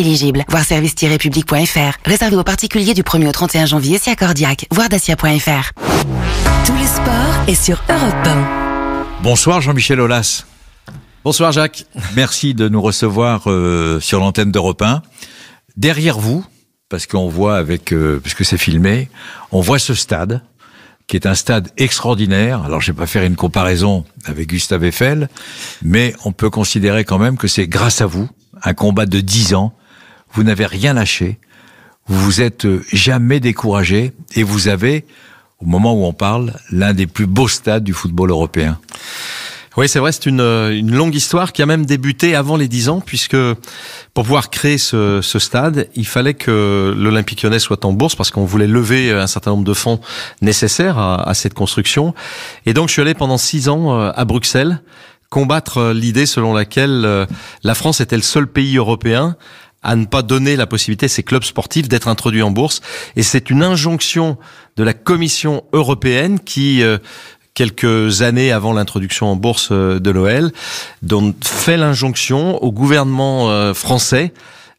Éligible. Voir service-public.fr. Réservé aux particuliers du 1er au 31 janvier si à Voir dacia.fr. Tous les sports est sur Europe 1. Bonsoir Jean-Michel Aulas. Bonsoir Jacques. Merci de nous recevoir euh, sur l'antenne d'Europe 1. Derrière vous, parce qu'on voit avec, euh, puisque c'est filmé, on voit ce stade qui est un stade extraordinaire. Alors, je vais pas faire une comparaison avec Gustave Eiffel, mais on peut considérer quand même que c'est grâce à vous un combat de 10 ans vous n'avez rien lâché, vous vous êtes jamais découragé et vous avez, au moment où on parle, l'un des plus beaux stades du football européen. Oui, c'est vrai, c'est une, une, longue histoire qui a même débuté avant les dix ans, puisque pour pouvoir créer ce, ce stade, il fallait que l'Olympique lyonnais soit en bourse, parce qu'on voulait lever un certain nombre de fonds nécessaires à, à cette construction. Et donc, je suis allé pendant six ans euh, à Bruxelles combattre euh, l'idée selon laquelle euh, la France était le seul pays européen à ne pas donner la possibilité à ces clubs sportifs d'être introduits en bourse. Et c'est une injonction de la Commission européenne qui, euh, quelques années avant l'introduction en bourse euh, de l'OL, fait l'injonction au gouvernement euh, français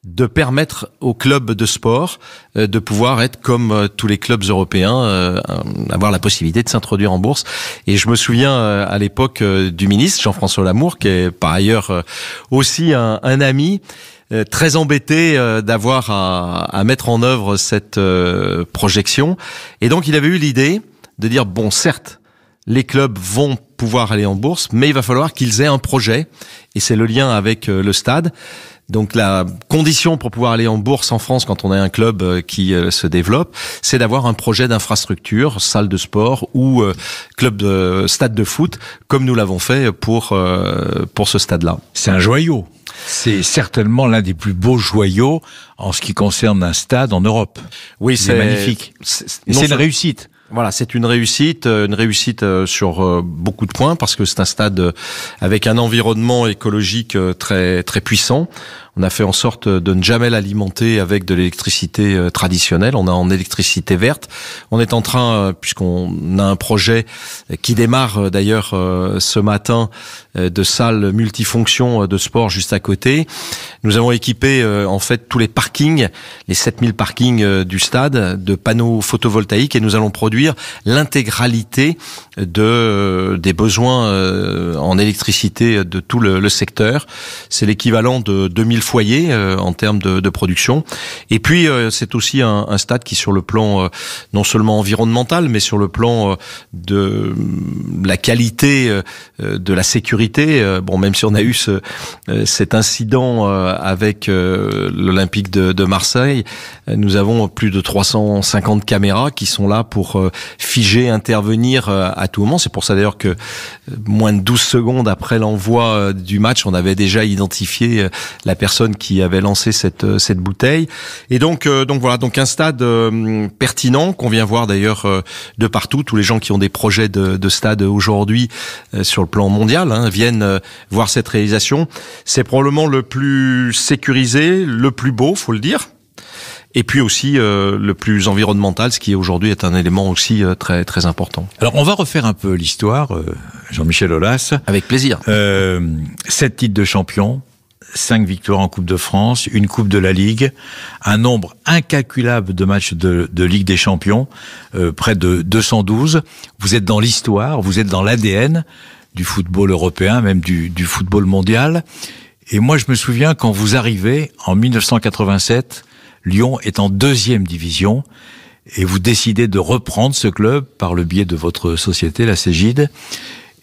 de permettre aux clubs de sport de pouvoir être comme tous les clubs européens, avoir la possibilité de s'introduire en bourse. Et je me souviens à l'époque du ministre Jean-François Lamour, qui est par ailleurs aussi un, un ami, euh, très embêté euh, d'avoir à, mettre en œuvre cette euh, projection. Et donc il avait eu l'idée de dire, bon, certes, les clubs vont pouvoir aller en bourse, mais il va falloir qu'ils aient un projet. Et c'est le lien avec le stade. Donc la condition pour pouvoir aller en bourse en France quand on a un club qui se développe, c'est d'avoir un projet d'infrastructure, salle de sport ou club de stade de foot, comme nous l'avons fait pour pour ce stade-là. C'est un joyau. C'est certainement l'un des plus beaux joyaux en ce qui concerne un stade en Europe. Oui, c'est magnifique. C'est une réussite. Voilà, c'est une réussite, euh, une réussite euh, sur euh, beaucoup de points parce que c'est un stade avec un environnement écologique très très puissant on a fait en sorte de ne jamais l'alimenter avec de l'électricité euh, traditionnelle. On a en électricité verte. On est en train, euh, puisqu'on a un projet qui démarre euh, d'ailleurs ce matin de salles multifonctions de sport juste à côté. Nous avons équipé en fait tous les parkings, les 7000 parkings du stade de panneaux photovoltaïques et nous allons produire l'intégralité de euh, des besoins euh, en électricité de tout le, le secteur. C'est l'équivalent de 2000 foyers euh, en termes de, de production. Et puis c'est aussi un, un, stade qui, sur le plan non seulement environnemental, mais sur le plan de mm, la qualité de la sécurité. Bon, même si on a eu ce, cet incident avec l'Olympique de, de Marseille, nous avons plus de 350 caméras qui sont là pour figer, intervenir à moment. C'est pour ça d'ailleurs que euh, moins de 12 secondes après l'envoi euh, du match, on avait déjà identifié euh, la personne qui avait lancé cette, cette bouteille. Et donc, donc voilà, donc un stade pertinent qu'on vient voir d'ailleurs de partout. Tous les gens qui ont des projets de, de stade aujourd'hui sur le plan mondial hein, viennent voir cette réalisation. C'est probablement le plus sécurisé, le plus beau, faut le dire et puis aussi euh, le plus environnemental, ce qui aujourd'hui est un élément aussi euh, très très important. Alors on va refaire un peu l'histoire, euh, Jean-Michel Aulas. Avec plaisir. sept titres de champion, cinq victoires en Coupe de France, une Coupe de la Ligue, un nombre incalculable de matchs de, de Ligue des Champions, près de 212. Vous êtes dans l'histoire, vous êtes dans l'ADN du football européen, même du, du football mondial. Et moi, je me souviens quand vous arrivez en 1987 Lyon est en deuxième division et vous décidez de reprendre ce club par le biais de votre société, la Cégide.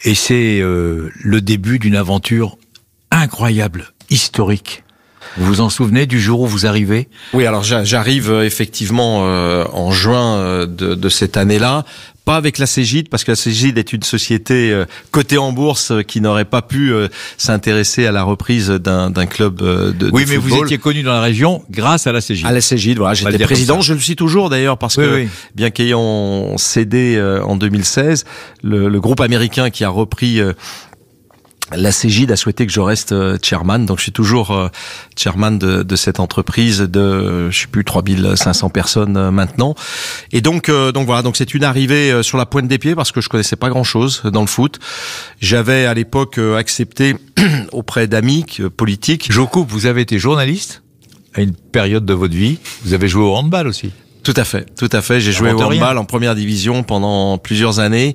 Et c'est euh, le début d'une aventure incroyable, historique. Vous vous en souvenez du jour où vous arrivez Oui, alors j'arrive euh, effectivement euh, en juin de, de cette année-là pas avec la Cégide, parce que la Cégide est une société euh, cotée en bourse euh, qui n'aurait pas pu euh, s'intéresser à la reprise d'un club de, Oui, mais vous étiez connu dans la région grâce à la Cégide. À la Cégide, voilà. J'étais président, je le suis toujours d'ailleurs, parce que bien qu'ayant cédé en 2016, le, groupe américain qui a repris la Cégide a souhaité que je reste euh, chairman, donc je suis toujours euh, chairman de, cette entreprise de, euh, je sais plus, 3500 personnes maintenant. Et donc, donc voilà, donc c'est une arrivée sur la pointe des pieds parce que je connaissais pas grand-chose dans le foot. J'avais à l'époque accepté auprès d'amis politiques. Je vous avez été journaliste à une période de votre vie. Vous avez joué au handball aussi. Tout à fait, tout à fait. J'ai joué au handball en première division pendant plusieurs années.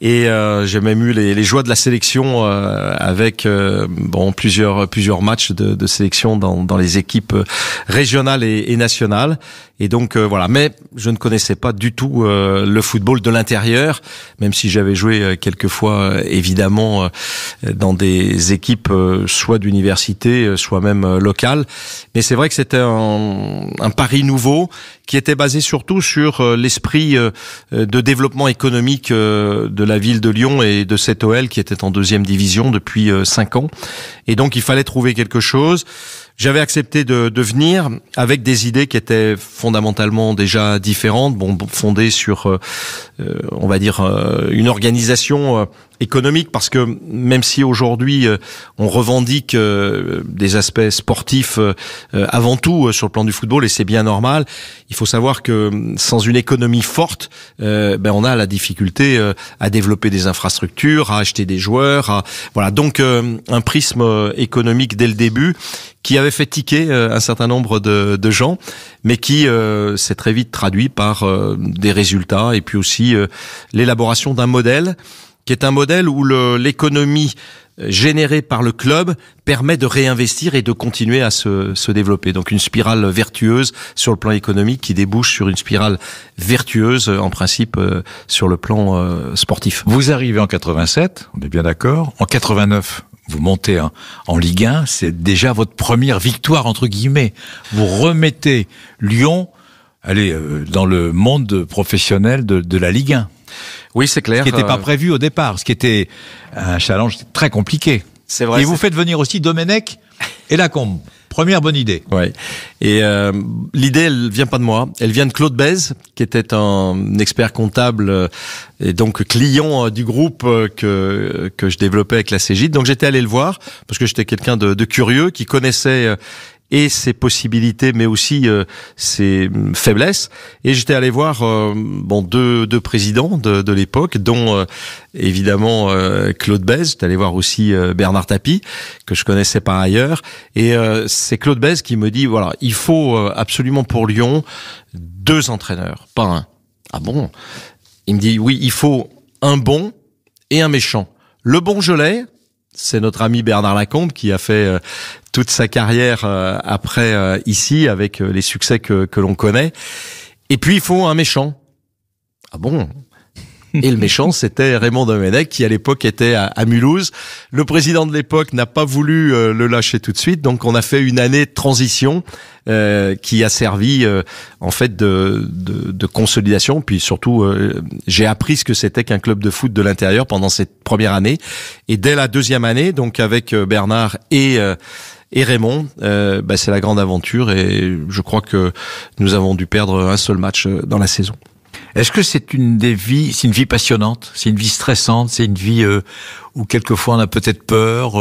Et euh, j'ai même eu les, les, joies de la sélection euh, avec euh, bon plusieurs plusieurs matchs de, de sélection dans, dans, les équipes régionales et, et nationales. Et donc voilà, mais je ne connaissais pas du tout le football de l'intérieur, même si j'avais joué quelques fois évidemment dans des équipes soit d'université, soit même locales. Mais c'est vrai que c'était un, un pari nouveau qui était basé surtout sur euh, l'esprit euh, euh, de développement économique de la ville de Lyon et de cette OL qui était en deuxième division depuis cinq ans. Et donc il fallait trouver quelque chose. J'avais accepté de, de, venir avec des idées qui étaient fondamentalement déjà différentes, bon, fondées sur, on va dire, une organisation économique parce que même si aujourd'hui euh, on revendique euh, des aspects sportifs euh, avant tout sur le plan du football et c'est bien normal, il faut savoir que mm, sans une économie forte, ben on a la difficulté à développer des infrastructures, à acheter des joueurs, voilà donc un prisme économique dès le début qui avait fait tiquer un certain nombre de, de gens, mais qui s'est très vite traduit par des résultats et puis aussi l'élaboration d'un modèle qui est un modèle où l'économie euh, générée par le club permet de réinvestir et de continuer à se, développer. Donc une spirale vertueuse sur le plan économique qui débouche sur une spirale vertueuse euh, en principe euh, sur le plan sportif. Vous arrivez en 87, on est bien d'accord. En 89, vous montez hein, en, Ligue 1, c'est déjà votre première victoire entre guillemets. Vous remettez Lyon, allez, dans le monde professionnel de, de la Ligue 1. Oui, c'est clair. Ce qui n'était euh, pas prévu au départ, ce qui était euh, un challenge très compliqué. C'est vrai. Et vous faites venir aussi Domenech et Lacombe. Première bonne idée. Ouais. Et euh, l'idée, elle vient pas de moi. Elle vient de Claude Bèze, qui était un expert comptable et donc client du groupe que que je développais avec la Cégide. Donc j'étais allé le voir parce que j'étais quelqu'un de, curieux qui connaissait et ses possibilités, mais aussi euh, ses mm, faiblesses. Et j'étais allé voir euh, bon deux, deux présidents de, de l'époque, dont euh, évidemment Claude Bèze. J'étais allé voir aussi Bernard Tapie, que je connaissais par ailleurs. Et c'est Claude Bèze qui me dit voilà, il faut absolument pour Lyon deux entraîneurs, pas un. Ah bon Il me dit oui, il faut un bon et un méchant. Le bon, je l'ai, c'est notre ami Bernard Lacombe qui a fait toute sa carrière euh, après euh, ici, avec euh, les succès que, l'on connaît. Et puis il faut un méchant. Ah bon et le méchant, c'était Raymond Domenech, qui à l'époque était à, Mulhouse. Le président de l'époque n'a pas voulu le lâcher tout de suite, donc on a fait une année de transition qui a servi en fait de, de, de, consolidation. Puis surtout, j'ai appris ce que c'était qu'un club de foot de l'intérieur pendant cette première année. Et dès la deuxième année, donc avec Bernard et et Raymond, euh, bah, c'est la grande aventure et je crois que nous avons dû perdre un seul match euh, dans la saison. Est-ce que c'est une des vies, c'est une vie passionnante, c'est une vie stressante, c'est une vie euh, où quelquefois on a peut-être peur.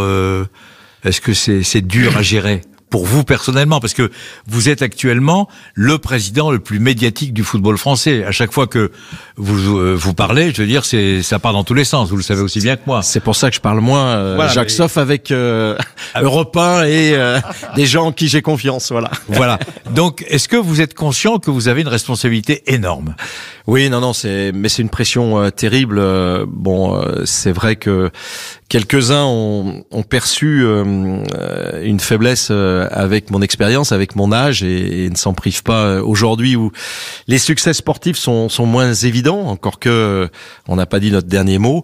Est-ce que c'est dur à gérer pour vous personnellement, parce que vous êtes actuellement le président le plus médiatique du football français. À chaque fois que vous euh, vous parlez, je veux dire, c'est ça part dans tous les sens. Vous le savez aussi bien que moi. C'est pour ça que je parle moins euh, Jacques Sauf avec euh, ah Europa et euh, des gens en qui j'ai confiance. Voilà. Voilà. Donc, est-ce que vous êtes conscient que vous avez une responsabilité énorme oui, non, non, c'est mais c'est une pression euh, terrible. Euh, bon, euh, c'est vrai que quelques-uns ont, perçu une faiblesse avec mon expérience, avec mon âge, et, ne s'en privent pas aujourd'hui où les succès sportifs sont, moins évidents. Encore que on n'a pas dit notre dernier mot,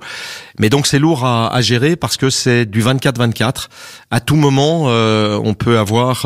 mais donc c'est lourd à, à, gérer parce que c'est du 24-24. À tout moment, on peut avoir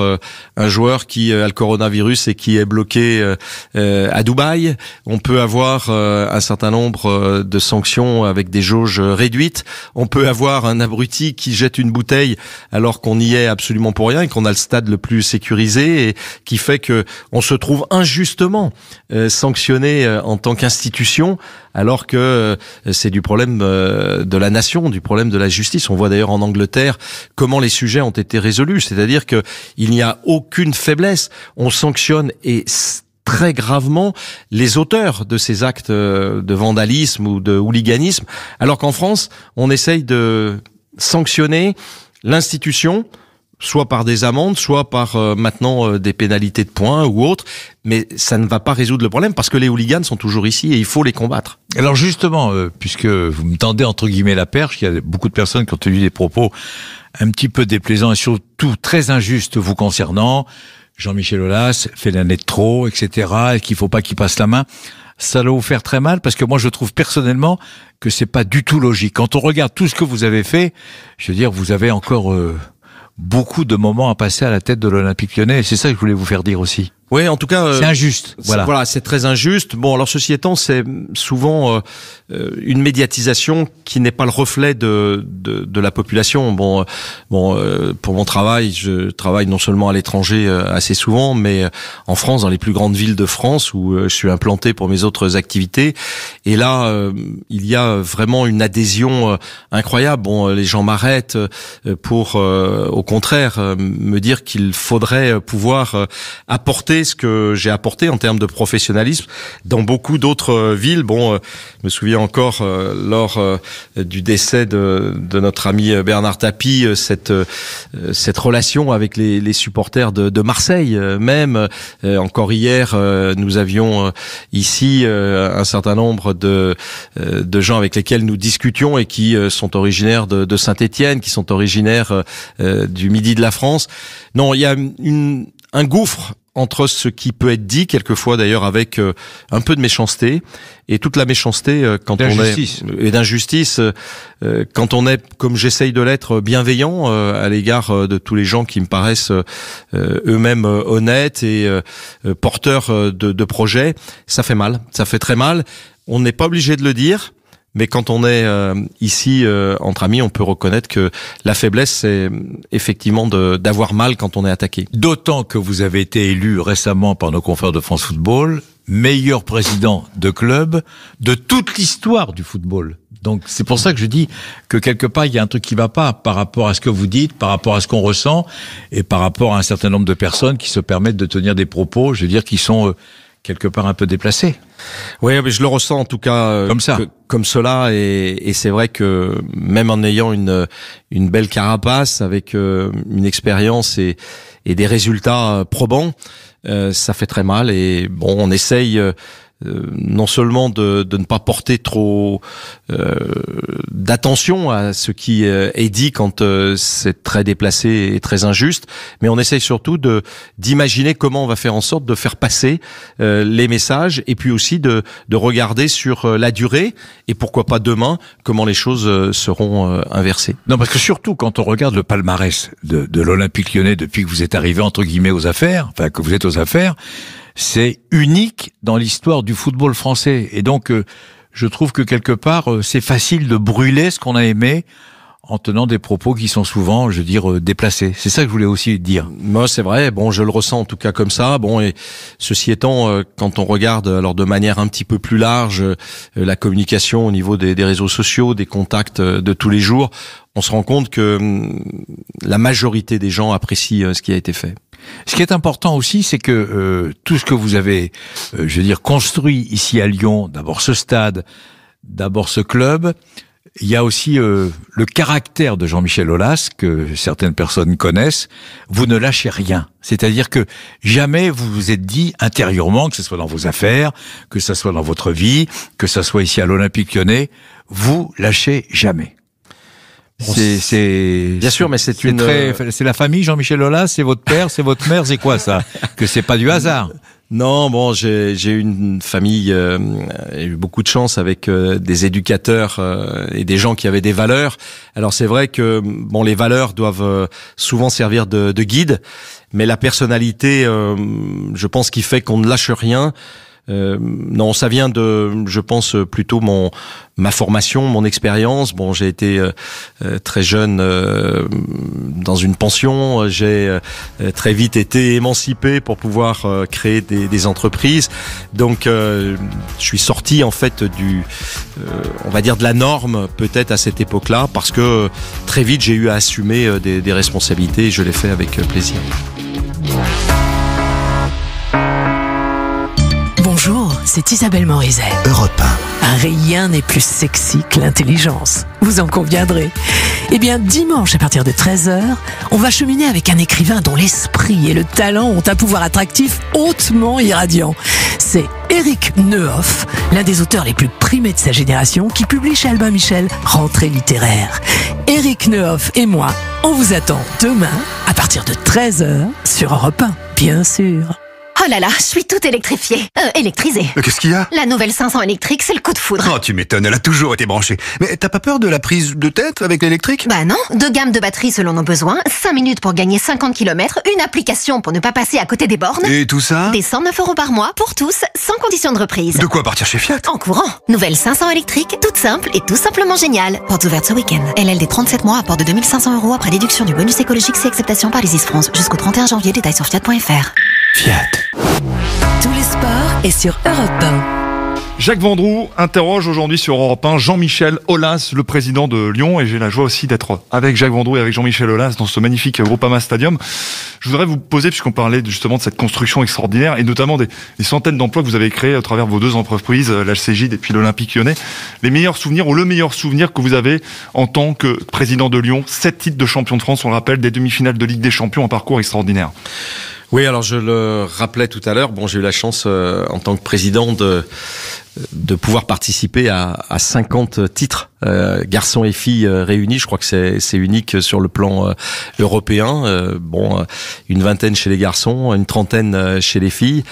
un joueur qui a le coronavirus et qui est bloqué à Dubaï. On peut avoir euh, un certain nombre euh, de sanctions avec des jauges réduites. On peut avoir un abruti qui jette une bouteille alors qu'on y est absolument pour rien et qu'on a le stade le plus sécurisé et qui fait que on se trouve injustement euh, sanctionné en tant qu'institution alors que c'est du problème de la nation, du problème de la justice. On voit d'ailleurs en Angleterre comment les sujets ont été résolus, c'est-à-dire que il n'y a aucune faiblesse. On sanctionne et très gravement les auteurs de ces actes euh, de vandalisme ou de hooliganisme, alors qu'en France, on essaye de sanctionner l'institution, soit par des amendes, soit par euh, maintenant euh, des pénalités de points ou autre, mais ça ne va pas résoudre le problème parce que les hooligans sont toujours ici et il faut les combattre. Alors justement, puisque vous me tendez entre guillemets la perche, il y a beaucoup de personnes qui ont tenu des propos un petit peu déplaisants et surtout très injustes vous concernant, Jean-Michel Aulas fait l'année de trop, etc., et qu'il faut pas qu'il passe la main. Ça doit vous faire très mal parce que moi je trouve personnellement que c'est pas du tout logique. Quand on regarde tout ce que vous avez fait, je veux dire, vous avez encore euh, beaucoup de moments à passer à la tête de l'Olympique Lyonnais. Et c'est ça que je voulais vous faire dire aussi. Oui, en tout cas, euh, c'est injuste. Voilà, voilà, c'est très injuste. Bon, alors ceci étant, c'est souvent euh, euh, une médiatisation qui n'est pas le reflet de, de, de la population. Bon, bon, pour mon travail, je travaille non seulement à l'étranger assez souvent, mais en France, dans les plus grandes villes de France où je suis implanté pour mes autres activités. Et là, il y a vraiment une adhésion incroyable. Bon, les gens m'arrêtent pour, au contraire, me dire qu'il faudrait pouvoir apporter ce que j'ai apporté en termes de professionnalisme dans beaucoup d'autres euh, villes. Bon, euh, je me souviens encore euh, lors du décès de, de notre ami Bernard Tapie, cette cette relation avec les, les supporters de, de, Marseille. Même encore hier, nous avions ici un certain nombre de de gens avec lesquels nous discutions et qui sont originaires de, de Saint-Étienne, qui sont originaires du Midi de la France. Non, il y a une, un gouffre entre ce qui peut être dit, quelquefois d'ailleurs avec euh, un peu de méchanceté, et toute la méchanceté euh, quand on est et d'injustice euh, quand on est, comme j'essaye de l'être, bienveillant à l'égard de tous les gens qui me paraissent eux-mêmes honnêtes et porteurs de, de projets, ça fait mal, ça fait très mal. On n'est pas obligé de le dire. Mais quand on est euh, ici euh, entre amis, on peut reconnaître que la faiblesse, c'est effectivement d'avoir mal quand on est attaqué. D'autant que vous avez été élu récemment par nos confrères de France Football meilleur président de club de toute l'histoire du football. Donc c'est pour ça que je dis que quelque part il y a un truc qui va pas par rapport à ce que vous dites, par rapport à ce qu'on ressent et par rapport à un certain nombre de personnes qui se permettent de tenir des propos, je veux dire qui sont euh, quelque part un peu déplacé. Oui, mais je le ressens en tout cas euh, comme ça, comme cela, et, et c'est vrai que même en ayant une une belle carapace avec euh, une expérience et, et des résultats euh, probants, ça fait très mal. Et bon, on essaye euh, non seulement de, ne pas porter trop euh, d'attention à ce qui euh, est dit quand c'est très déplacé et très injuste, mais on essaye surtout de d'imaginer comment on va faire en sorte de faire passer les messages et puis aussi de, regarder sur la durée et pourquoi pas demain comment les choses seront inversées. Non, parce que surtout quand on regarde le palmarès de, de l'Olympique lyonnais depuis que vous êtes arrivé entre guillemets aux affaires, enfin que vous êtes aux affaires, c'est unique dans l'histoire du football français. Et donc, euh, je trouve que quelque part, euh, c'est facile de brûler ce qu'on a aimé en tenant des propos qui sont souvent, je veux dire, euh, déplacés. C'est ça que je voulais aussi dire. Moi, c'est vrai. Bon, je le ressens en tout cas comme ça. Bon, et ceci étant, quand on regarde, alors de manière un petit peu plus large, la communication au niveau des réseaux sociaux, des contacts de tous les jours, on se rend compte que hum, la majorité des gens apprécient ce qui a été fait. Ce qui est important aussi, c'est que euh, tout ce que vous avez, euh, je veux dire, construit ici à Lyon, d'abord ce stade, d'abord ce club, il y a aussi euh, le caractère de Jean-Michel Aulas que certaines personnes connaissent. Vous ne lâchez rien. C'est-à-dire que jamais vous vous êtes dit intérieurement, que ce soit dans vos affaires, que ce soit dans votre vie, que ce soit ici à l'Olympique lyonnais, vous lâchez jamais. C'est bien sûr, mais c'est une. Euh, c'est la famille Jean-Michel Lola, c'est votre père, c'est votre mère, c'est quoi ça Que c'est pas du hasard. Non, bon, j'ai eu une famille, j'ai euh, eu beaucoup de chance avec euh, des éducateurs et des gens qui avaient des valeurs. Alors c'est vrai que bon, les valeurs doivent souvent servir de, de, guide, mais la personnalité, je pense, qu'il fait qu'on ne lâche rien. Euh, non, ça vient de, je pense plutôt mon ma formation, mon expérience. Bon, j'ai été euh, euh, très jeune euh, dans une pension. J'ai très vite été émancipé pour pouvoir créer des, entreprises. Donc, je suis sorti en fait du, on va dire de la norme peut-être à cette époque-là, parce que très vite j'ai eu à assumer des, des responsabilités. Et je l'ai fait avec plaisir. c'est Isabelle Morizet. Europe 1. Ah, rien n'est plus sexy que l'intelligence. Vous en conviendrez. Eh bien, dimanche à partir de 13h, on va cheminer avec un écrivain dont l'esprit et le talent ont un pouvoir attractif hautement irradiant. C'est Eric Neuhoff l'un des auteurs les plus primés de sa génération, qui publie chez Albin Michel Rentrée littéraire. Eric Nehoff et moi, on vous attend demain à partir de 13h sur Europe 1, bien sûr. Oh là là, je suis tout électrifiée. Euh, électrisée. Euh, qu'est-ce qu'il y a La nouvelle 500 électrique, c'est le coup de foudre. Oh, tu m'étonnes, elle a toujours été branchée. Mais t'as pas peur de la prise de tête avec l'électrique Bah non, deux gammes de batterie selon nos besoins, 5 minutes pour gagner 50 km, une application pour ne pas passer à côté des bornes. Et tout ça Des 109 euros par mois pour tous, sans condition de reprise. De quoi partir chez Fiat En courant. Nouvelle 500 électrique, toute simple et tout simplement géniale. Portes ouvertes ce week-end. LLD des 37 mois, à apport de 2500 euros après déduction du bonus écologique, c'est acceptation par les IS France. Jusqu'au 31 janvier, détails sur Fiat.fr. Fiat. Tous les sports et sur Europe Jacques Vendroux interroge aujourd'hui sur Europe 1 Jean-Michel Aulas, le président de Lyon, et j'ai la joie aussi d'être avec Jacques Vendroux et avec Jean-Michel Aulas dans ce magnifique Groupama Stadium. Je voudrais vous poser, puisqu'on parlait justement de cette construction extraordinaire, et notamment des, centaines d'emplois que vous avez créés à travers vos deux entreprises, l'HCJ et puis l'Olympique lyonnais, les meilleurs souvenirs ou le meilleur souvenir que vous avez en tant que président de Lyon, sept titres de champion de France, on le rappelle, des demi-finales de Ligue des Champions, un parcours extraordinaire. Oui, alors je le rappelais tout à l'heure, bon, j'ai eu la chance euh, en tant que président de, de pouvoir participer à, à 50 titres euh, garçons et filles euh, réunis. Je crois que c'est unique sur le plan européen. bon, une vingtaine chez les garçons, une trentaine chez les filles.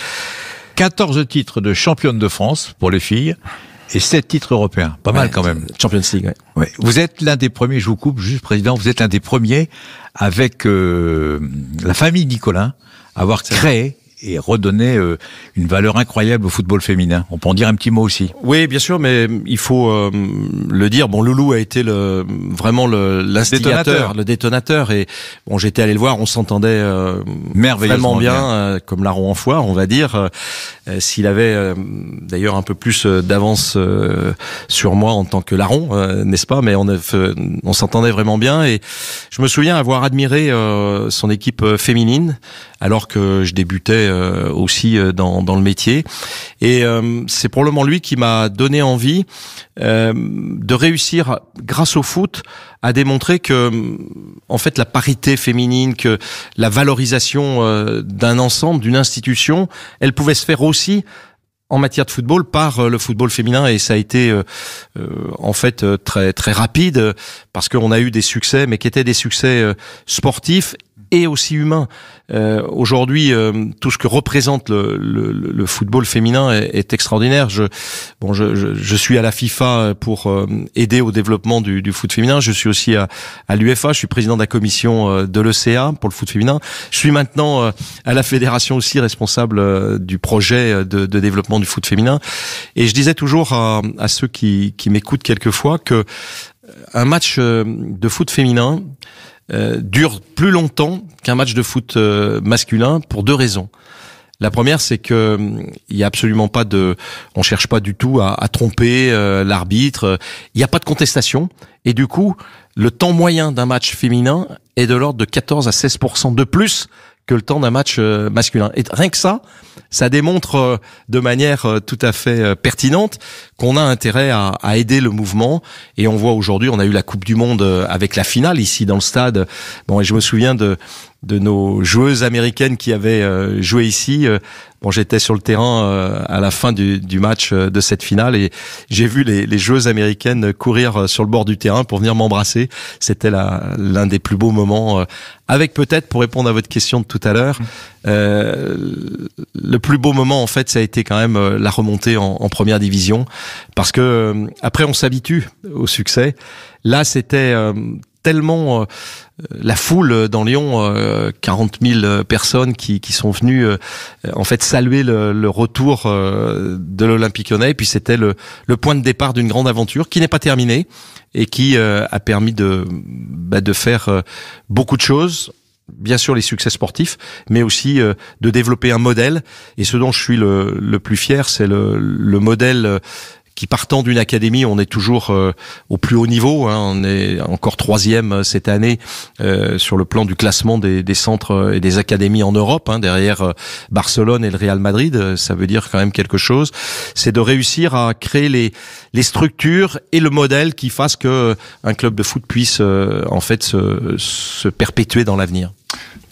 14 titres de championne de France pour les filles et 7 titres européens. Pas mal quand même. Champions League, oui. Vous êtes l'un des premiers, je vous coupe juste président, vous êtes l'un des premiers avec la famille Nicolas avoir créé et redonner euh, une valeur incroyable au football féminin. On peut en dire un petit mot aussi. Oui, bien sûr, mais il faut euh, le dire. Bon, Loulou a été le, vraiment le détonateur, le détonateur. Et bon, j'étais allé le voir, on s'entendait euh, merveilleusement bien, euh, comme larron en foire, on va dire. S'il avait d'ailleurs un peu plus d'avance sur moi en tant que larron, n'est-ce pas Mais on, on s'entendait vraiment bien. Et je me souviens avoir admiré son équipe féminine alors que je débutais euh, aussi euh, dans, le métier. Et euh, c'est probablement lui qui m'a donné envie de réussir grâce au foot à démontrer que en fait la parité féminine, que la valorisation d'un ensemble, d'une institution, elle pouvait se faire aussi en matière de football par le football féminin et ça a été en fait très très rapide parce qu'on a eu des succès mais qui étaient des succès sportifs et aussi humain. Euh, aujourd'hui, euh, tout ce que représente le, le, le football féminin est, extraordinaire. Je, bon, je, je, je, suis à la FIFA pour euh, aider au développement du, du, foot féminin. Je suis aussi à, à l'UFA. Je suis président de la commission de l'ECA pour le foot féminin. Je suis maintenant à la fédération aussi responsable du projet de, de, développement du foot féminin. Et je disais toujours à, à ceux qui, qui m'écoutent quelquefois que un match de foot féminin, euh, dure plus longtemps qu'un match de foot euh, masculin pour deux raisons. La première, c'est que euh, il y a absolument pas de, on cherche pas du tout à, tromper l'arbitre. Il n'y a pas de contestation et du coup, le temps moyen d'un match féminin est de l'ordre de 14 à 16 de plus que le temps d'un match euh, masculin. Et rien que ça, ça démontre euh, de manière euh, tout à fait pertinente qu'on a intérêt à, aider le mouvement. Et on voit aujourd'hui, on a eu la Coupe du Monde avec la finale ici dans le stade. Bon, et je me souviens de de nos joueuses américaines qui avaient joué ici j'étais sur le terrain euh, à la fin du, match euh, de cette finale et j'ai vu les, les joueuses américaines courir euh, sur le bord du terrain pour venir m'embrasser. C'était l'un des plus beaux moments avec peut-être, pour répondre à votre question de tout à l'heure, mm. le plus beau moment en fait, ça a été quand même la remontée en, première division, parce que après on s'habitue au succès. Là, c'était tellement la foule dans Lyon, 40 euh, 000 personnes qui, qui sont venues euh, en fait saluer le, retour euh, de l'Olympique lyonnais. Et puis c'était le, point de départ d'une grande aventure qui n'est pas terminée et qui a permis de, bah, de faire beaucoup de choses bien sûr les succès sportifs, mais aussi de développer un modèle. Et ce dont je suis le, le plus fier, c'est le, le, modèle qui partant d'une académie, on est toujours euh, au plus haut niveau. Hein. on est encore troisième euh, cette année euh, sur le plan du classement des, centres et des académies en Europe, hein, derrière Barcelone et le Real Madrid. Ça veut dire quand même quelque chose. C'est de réussir à créer les, structures et le modèle qui fasse que un club de foot puisse en fait se, se perpétuer dans l'avenir.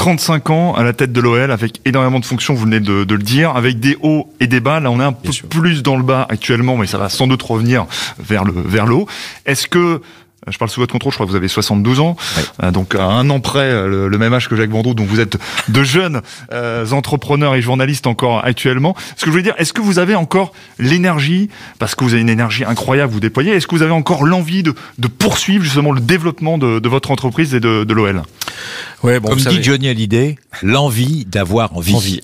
35 ans à la tête de l'OL avec énormément de fonctions, vous venez de, le dire, avec des hauts et des bas. Là, on est un peu plus dans le bas actuellement, mais ça va sans doute revenir vers le vers l'eau. Est-ce que je parle sous votre contrôle, je crois que vous avez 72 ans, euh, donc à un an près, euh, le, même âge que Jacques Bandreau, dont vous êtes de jeunes euh, entrepreneurs et journalistes encore actuellement. Ce que je veux dire, est-ce que vous avez encore l'énergie, parce que vous avez une énergie incroyable, vous déployez, est-ce que vous avez encore l'envie de, poursuivre justement le développement de, votre entreprise et de, l'OL ouais, bon, Comme dit Johnny Hallyday, l'envie d'avoir envie.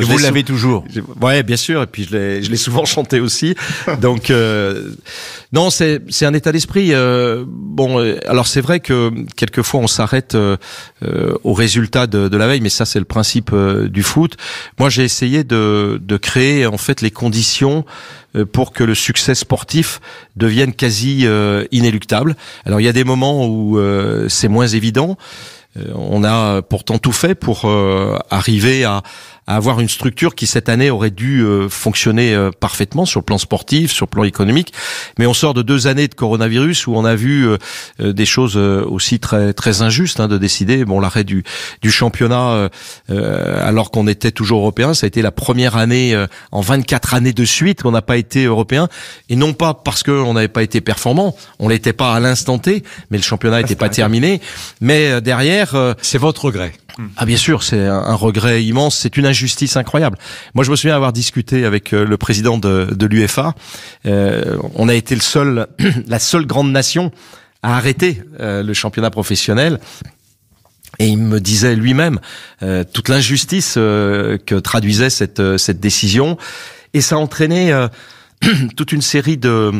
et vous l'avez toujours. Oui, bien sûr, et puis je l'ai souvent chanté aussi. Donc, non, c'est un état d'esprit euh, bon, euh, alors c'est vrai que quelquefois on s'arrête euh, au résultat de, de, la veille, mais ça c'est le principe du foot. Moi j'ai essayé de, de, créer en fait les conditions pour que le succès sportif devienne quasi inéluctable. Alors il y a des moments où c'est moins évident on a pourtant tout fait pour arriver à, à avoir une structure qui cette année aurait dû euh, fonctionner euh, parfaitement sur le plan sportif, sur le plan économique. Mais on sort de deux années de coronavirus où on a vu euh, des choses aussi très très injustes hein, de décider. Bon, l'arrêt du du championnat alors qu'on était toujours européen, ça a été la première année en 24 années de suite qu'on n'a pas été européen et non pas parce qu'on n'avait pas été performant, on l'était pas à l'instant T, mais le championnat n'était pas terminé. Mais derrière, c'est votre regret. Ah bien sûr, c'est un, regret immense, c'est une injustice incroyable. Moi, je me souviens avoir discuté avec euh, le président de, l'UFA. Euh, on a été le seul, la seule grande nation à arrêter euh, le championnat professionnel. Et il me disait lui-même toute l'injustice que traduisait cette, décision. Et ça a entraîné toute une série de,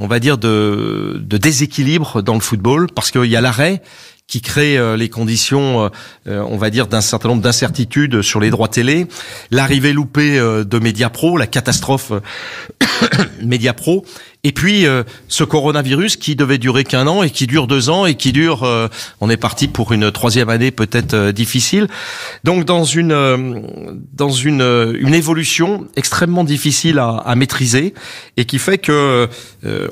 on va dire, de, de déséquilibre dans le football, parce qu'il y a l'arrêt, qui crée euh, les conditions, euh, euh, on va dire, d'un certain nombre d'incertitudes sur les droits télé. L'arrivée loupée de Mediapro, la catastrophe Mediapro, et puis, euh, ce coronavirus qui devait durer qu'un an et qui dure deux ans et qui dure, euh, on est parti pour une troisième année peut-être euh, difficile. Donc, dans une dans une, une évolution extrêmement difficile à, à, maîtriser et qui fait que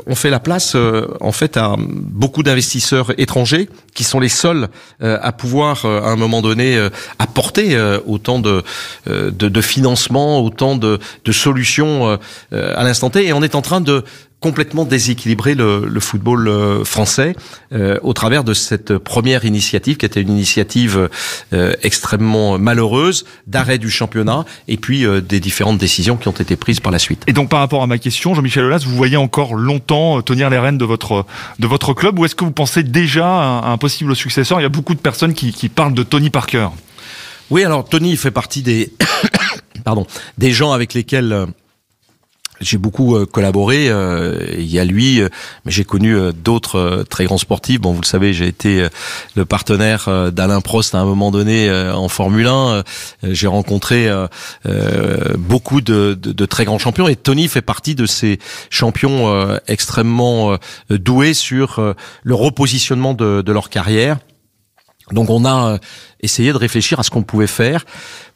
on fait la place en fait à beaucoup d'investisseurs étrangers qui sont les seuls à pouvoir à un moment donné apporter autant de, de, de financement, autant de, de solutions à l'instant T. Et on est en train de complètement déséquilibré le, football euh, français euh, au travers de cette première initiative qui était une initiative euh, extrêmement malheureuse d'arrêt du championnat et puis des différentes décisions qui ont été prises par la suite. Et donc par rapport à ma question, Jean-Michel Aulas, vous voyez encore longtemps tenir les rênes de votre de votre club ou est-ce que vous pensez déjà à un possible successeur Il y a beaucoup de personnes qui, qui parlent de Tony Parker. Oui, alors Tony fait partie des pardon des gens avec lesquels j'ai beaucoup euh, collaboré. Euh, il y a lui, euh, mais j'ai connu d'autres très grands sportifs. Bon, vous le savez, j'ai été le partenaire d'Alain Prost à un moment donné en Formule 1. J'ai rencontré beaucoup de, très grands champions et Tony fait partie de ces champions extrêmement doués sur le repositionnement de leur carrière. Donc on a euh, essayé de réfléchir à ce qu'on pouvait faire.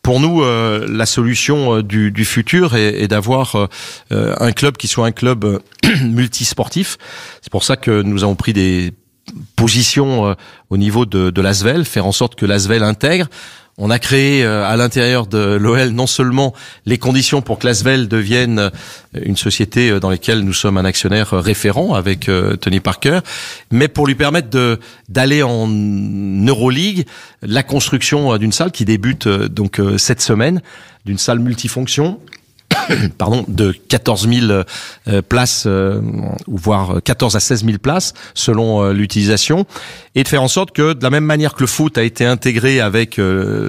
Pour nous, euh, la solution euh, du, futur est, d'avoir un club qui soit un club multisportif. C'est pour ça que nous avons pris des positions au niveau de, de l'ASVEL, faire en sorte que l'ASVEL intègre on a créé euh, à l'intérieur de l'OL non seulement les conditions pour que l'Asvel devienne euh, une société euh, dans laquelle nous sommes un actionnaire référent avec Tony Parker, mais pour lui permettre de d'aller en Euroleague, la construction d'une salle qui débute donc cette semaine, d'une salle multifonction pardon, de 14 000 euh, places, euh, ou voire 14 euh, à 16 000 places selon l'utilisation, et de faire en sorte que de la même manière que le foot a été intégré avec le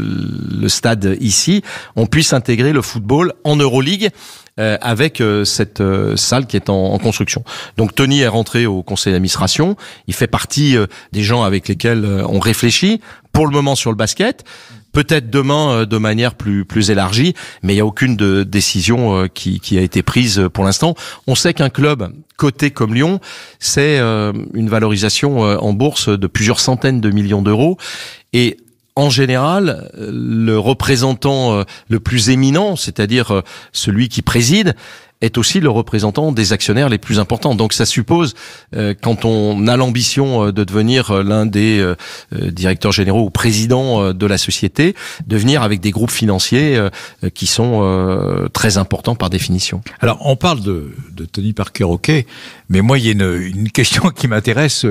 stade ici, on puisse intégrer le football en Euroleague avec cette salle qui est en, construction. Donc Tony est rentré au conseil d'administration, il fait partie des gens avec lesquels on réfléchit pour le moment sur le basket peut-être demain euh, de manière plus plus élargie, mais il n'y a aucune de, décision euh, qui, qui a été prise euh, pour l'instant. On sait qu'un club coté comme Lyon, c'est une valorisation en bourse de plusieurs centaines de millions d'euros et en général, le représentant le plus éminent, c'est-à-dire celui qui préside, est aussi le représentant des actionnaires les plus importants. Donc ça suppose, euh, quand on a l'ambition euh, de devenir euh, l'un des directeurs généraux ou présidents de la société, de venir avec des groupes financiers qui sont très importants par définition. Alors on parle de, de Tony Parker, ok, mais moi il y a une, une question qui m'intéresse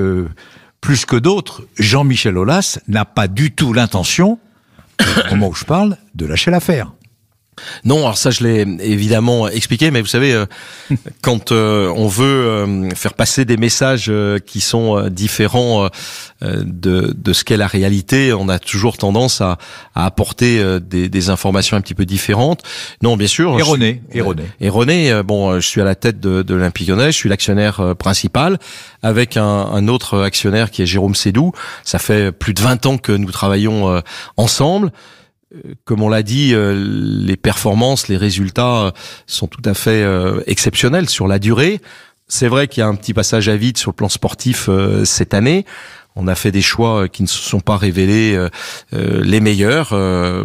plus que d'autres. Jean-Michel Aulas n'a pas du tout l'intention, au moment où je parle, de lâcher l'affaire. Non, alors ça je l'ai évidemment expliqué, mais vous savez, euh, quand euh, on veut euh, faire passer des messages qui sont différents de, ce qu'est la réalité, on a toujours tendance à, apporter des, informations un petit peu différentes. Non, bien sûr. Erroné, erroné. erroné. bon, je suis à la tête de, de je suis l'actionnaire principal, avec un, autre actionnaire qui est Jérôme Sédou. Ça fait plus de 20 ans que nous travaillons ensemble. Euh, comme on l'a dit, euh, les performances, les résultats euh, sont tout à fait exceptionnels sur la durée. C'est vrai qu'il y a un petit passage à vide sur le plan sportif cette année on a fait des choix euh, qui ne se sont pas révélés euh, euh, les meilleurs.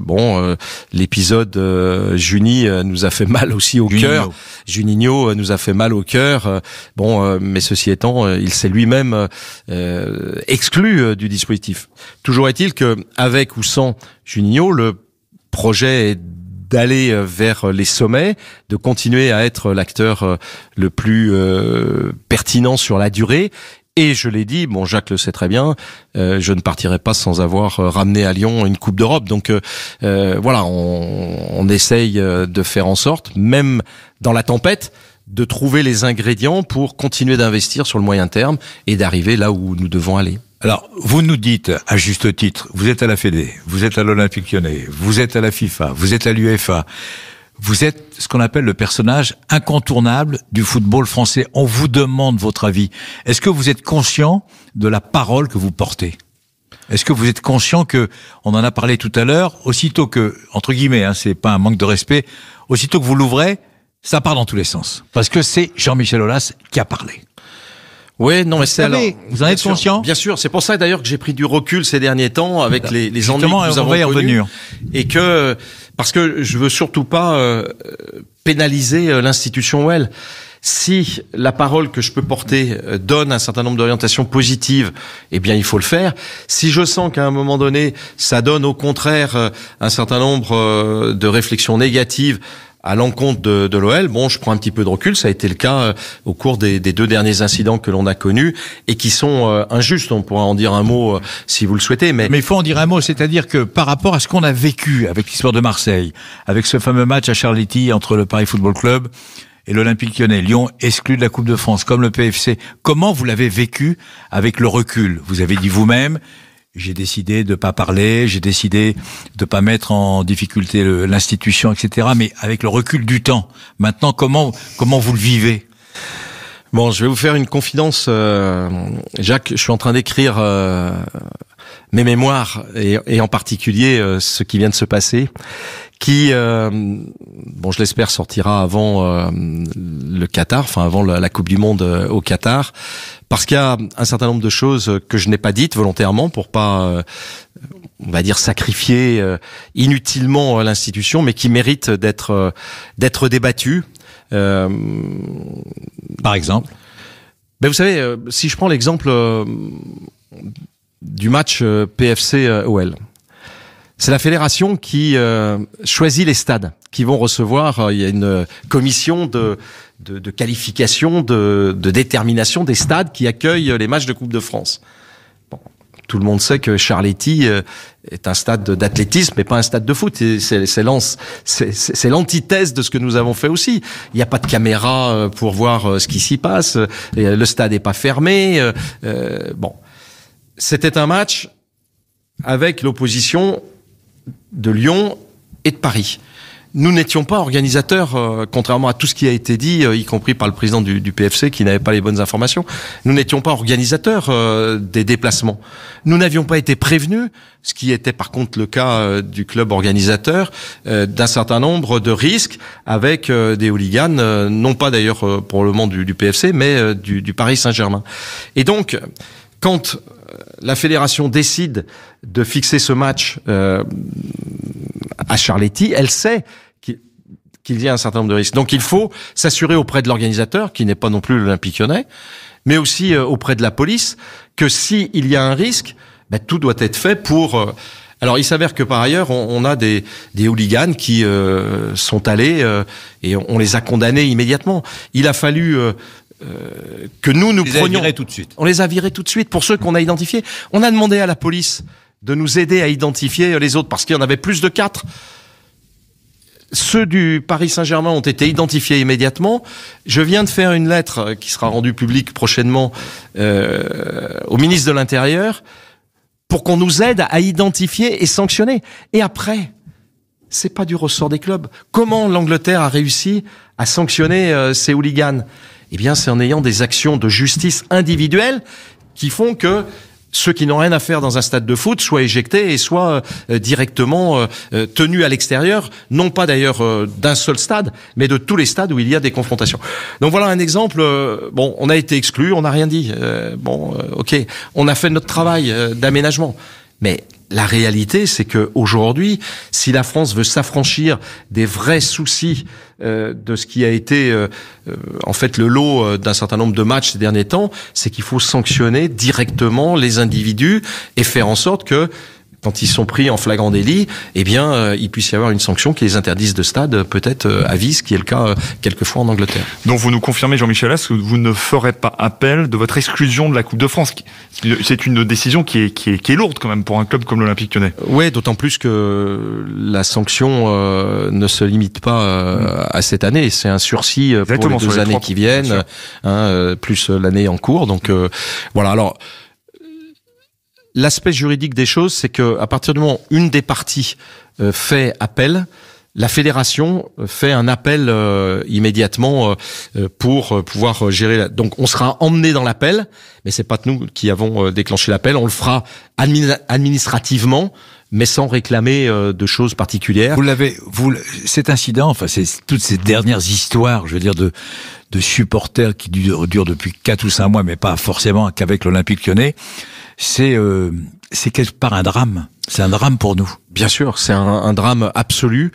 bon, l'épisode Juni nous a fait mal aussi au cœur. Juninho nous a fait mal au cœur. bon, mais ceci étant, il s'est lui-même exclu du dispositif. Toujours est-il que avec ou sans Juninho, le projet est d'aller vers les sommets, de continuer à être l'acteur le plus pertinent sur la durée et je l'ai dit, bon Jacques le sait très bien, euh, je ne partirai pas sans avoir euh, ramené à Lyon une Coupe d'Europe. Donc euh, voilà, on, on, essaye de faire en sorte, même dans la tempête, de trouver les ingrédients pour continuer d'investir sur le moyen terme et d'arriver là où nous devons aller. Alors, vous nous dites, à juste titre, vous êtes à la Fédé, vous êtes à l'Olympique Lyonnais, vous êtes à la FIFA, vous êtes à l'UEFA. Vous êtes ce qu'on appelle le personnage incontournable du football français. On vous demande votre avis. Est-ce que vous êtes conscient de la parole que vous portez Est-ce que vous êtes conscient que, on en a parlé tout à l'heure, aussitôt que, entre guillemets, hein, c'est pas un manque de respect, aussitôt que vous l'ouvrez, ça part dans tous les sens. Parce que c'est Jean-Michel Aulas qui a parlé. Oui, non, mais c'est alors. Vous en êtes conscient Bien sûr, c'est pour ça d'ailleurs que j'ai pris du recul ces derniers temps avec bah, les, les ennuis que nous avons connus et que parce que je veux surtout pas euh, pénaliser euh, l'institution elle. Si la parole que je peux porter euh, donne un certain nombre d'orientations positives, eh bien il faut le faire. Si je sens qu'à un moment donné, ça donne au contraire un certain nombre de réflexions négatives, à l'encontre de, de l'OL, bon, je prends un petit peu de recul. Ça a été le cas euh, au cours des, deux derniers incidents que l'on a connus et qui sont euh, injustes. On pourra en dire un mot euh, si vous le souhaitez. Mais... mais il faut en dire un mot, c'est-à-dire que par rapport à ce qu'on a vécu avec l'histoire de Marseille, avec ce fameux match à Charletti entre le Paris Football Club et l'Olympique lyonnais. Lyon exclu de la Coupe de France, comme le PFC. Comment vous l'avez vécu avec le recul Vous avez dit vous-même, j'ai décidé de ne pas parler, j'ai décidé de pas mettre en difficulté l'institution, etc. Mais avec le recul du temps, maintenant, comment comment vous le vivez Bon, je vais vous faire une confidence, euh, Jacques. Je suis en train d'écrire euh, mes mémoires et, et en particulier euh, ce qui vient de se passer qui, euh, bon, je l'espère, sortira avant euh, le Qatar, enfin avant la, Coupe du Monde euh, au Qatar, parce qu'il y a un certain nombre de choses que je n'ai pas dites volontairement pour pas, on va dire, sacrifier inutilement l'institution, mais qui méritent d'être d'être débattues. Par exemple. Ben, vous savez, si je prends l'exemple du match PFC OL. C'est la fédération qui euh, choisit les stades qui vont recevoir. Euh, il y a une euh, commission de, de, de qualification, de, de, détermination des stades qui accueillent les matchs de Coupe de France. Bon, tout le monde sait que Charletti est un stade d'athlétisme et pas un stade de foot. C'est l'antithèse de ce que nous avons fait aussi. Il n'y a pas de caméra pour voir ce qui s'y passe. Le stade n'est pas fermé. Bon, c'était un match avec l'opposition de Lyon et de Paris. Nous n'étions pas organisateurs, euh, contrairement à tout ce qui a été dit, euh, y compris par le président du, du PFC qui n'avait pas les bonnes informations. Nous n'étions pas organisateurs euh, des déplacements. Nous n'avions pas été prévenus, ce qui était par contre le cas du club organisateur, d'un certain nombre de risques avec des hooligans, non pas d'ailleurs pour le moment du, du PFC, mais du, du Paris Saint-Germain. Et donc, quand la fédération décide de fixer ce match euh, à Charletti, elle sait qu'il y a un certain nombre de risques. Donc il faut s'assurer auprès de l'organisateur, qui n'est pas non plus l'Olympique lyonnais, mais aussi euh, auprès de la police, que s'il il y a un risque, ben, tout doit être fait pour... Euh, alors il s'avère que par ailleurs, on, a des, hooligans qui sont allés et on, les a condamnés immédiatement. Il a fallu... que nous nous les A virés tout de suite. On les a virés tout de suite pour ceux qu'on a identifiés. On a demandé à la police de nous aider à identifier les autres, parce qu'il y en avait plus de quatre. Ceux du Paris Saint-Germain ont été identifiés immédiatement. Je viens de faire une lettre qui sera rendue publique prochainement euh, au ministre de l'Intérieur pour qu'on nous aide à identifier et sanctionner. Et après, c'est pas du ressort des clubs. Comment l'Angleterre a réussi à sanctionner euh, ces hooligans Eh bien, c'est en ayant des actions de justice individuelles qui font que ceux qui n'ont rien à faire dans un stade de foot soient éjectés et soient euh, directement euh, euh, tenus à l'extérieur, non pas d'ailleurs d'un seul stade, mais de tous les stades où il y a des confrontations. Donc voilà un exemple. bon, on a été exclu, on n'a rien dit. bon, ok, on a fait notre travail d'aménagement, mais la réalité, c'est que aujourd'hui, si la France veut s'affranchir des vrais soucis euh, de ce qui a été euh, euh, en fait le lot d'un certain nombre de matchs ces derniers temps, c'est qu'il faut sanctionner directement les individus et faire en sorte que quand ils sont pris en flagrant délit, eh bien, euh, il puisse y avoir une sanction qui les interdise de stade, peut-être euh, à vie, ce qui est le cas euh, quelquefois en Angleterre. Donc vous nous confirmez, Jean-Michel que vous ne ferez pas appel de votre exclusion de la Coupe de France. C'est une décision qui est, qui, est, qui est, lourde quand même pour un club comme l'Olympique lyonnais. Oui, d'autant plus que la sanction ne se limite pas à cette année. C'est un sursis pour les deux années qui viennent, hein, plus l'année en cours. Donc voilà, alors... L'aspect juridique des choses, c'est que à partir du moment où une des parties euh, fait appel, la fédération euh, fait un appel euh, immédiatement pour pouvoir gérer. Donc, on sera emmené dans l'appel, mais c'est pas nous qui avons déclenché l'appel. On le fera administrativement, mais sans réclamer de choses particulières. Vous l'avez, vous, cet incident, enfin, c'est toutes ces dernières histoires, je veux dire, de, de supporters qui durent, durent depuis quatre ou cinq mois, mais pas forcément qu'avec l'Olympique Lyonnais c'est euh, c'est quelque part un drame. C'est un drame pour nous. Bien sûr, c'est un, drame absolu.